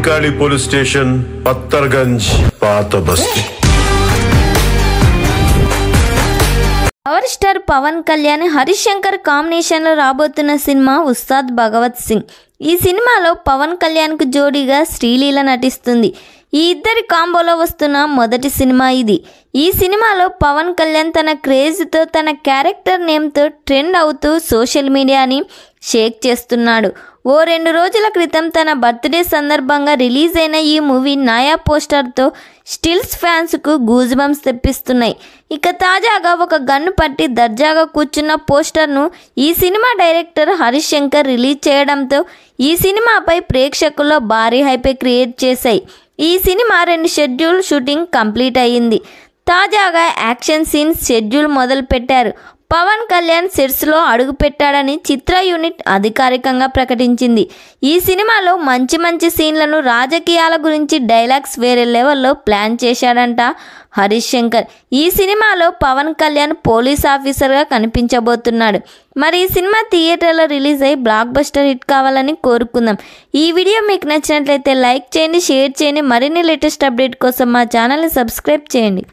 లింకాళి police station Pattarganj పాత బస్తీ power star Pawan Kalyan Harishankar లో రాబోతున్న సినిమా ఉస్తాద్ భగవత్ సింగ్ ఈ సినిమాలో పవన్ కళ్యాణ్ కు జోడీగా శ్రీలీల నటిస్తుంది ఈ ఇద్దరి కాంబోలో వస్తున్న మొదటి సినిమా ఇది ఈ సినిమాలో పవన్ కళ్యాణ్ తన క్రేజ్తో తన క్యారెక్టర్ నేమ్తో ట్రెండ్ అవుతూ సోషల్ మీడియాని షేక్ చేస్తున్నాడు ఓ రెండు రోజుల క్రితం తన బర్త్డే సందర్భంగా రిలీజ్ అయిన ఈ మూవీ నాయా పోస్టర్తో స్టిల్స్ ఫ్యాన్స్కు గూజ్బంప్స్ తెప్పిస్తున్నాయి ఇక తాజాగా ఒక గన్ను పట్టి దర్జాగా కూర్చున్న పోస్టర్ను ఈ సినిమా డైరెక్టర్ హరీష్ శంకర్ రిలీజ్ చేయడంతో ఈ సినిమాపై ప్రేక్షకుల్లో భారీ హైపే క్రియేట్ చేశాయి ఈ సినిమా రెండు షెడ్యూల్ షూటింగ్ కంప్లీట్ అయ్యింది తాజాగా యాక్షన్ సీన్స్ షెడ్యూల్ మొదలు పెట్టారు పవన్ కళ్యాణ్ సిర్స్లో అడుగుపెట్టాడని చిత్ర యూనిట్ అధికారికంగా ప్రకటించింది ఈ సినిమాలో మంచి మంచి సీన్లను రాజకీయాల గురించి డైలాగ్స్ వేరే లెవెల్లో ప్లాన్ చేశాడంట హరీష్ శంకర్ ఈ సినిమాలో పవన్ కళ్యాణ్ పోలీస్ ఆఫీసర్గా కనిపించబోతున్నాడు మరి ఈ సినిమా థియేటర్లో రిలీజ్ అయ్యి బ్లాక్ బస్టర్ హిట్ కావాలని కోరుకుందాం ఈ వీడియో మీకు నచ్చినట్లయితే లైక్ చేయండి షేర్ చేయండి మరిన్ని లేటెస్ట్ అప్డేట్ కోసం మా ఛానల్ని సబ్స్క్రైబ్ చేయండి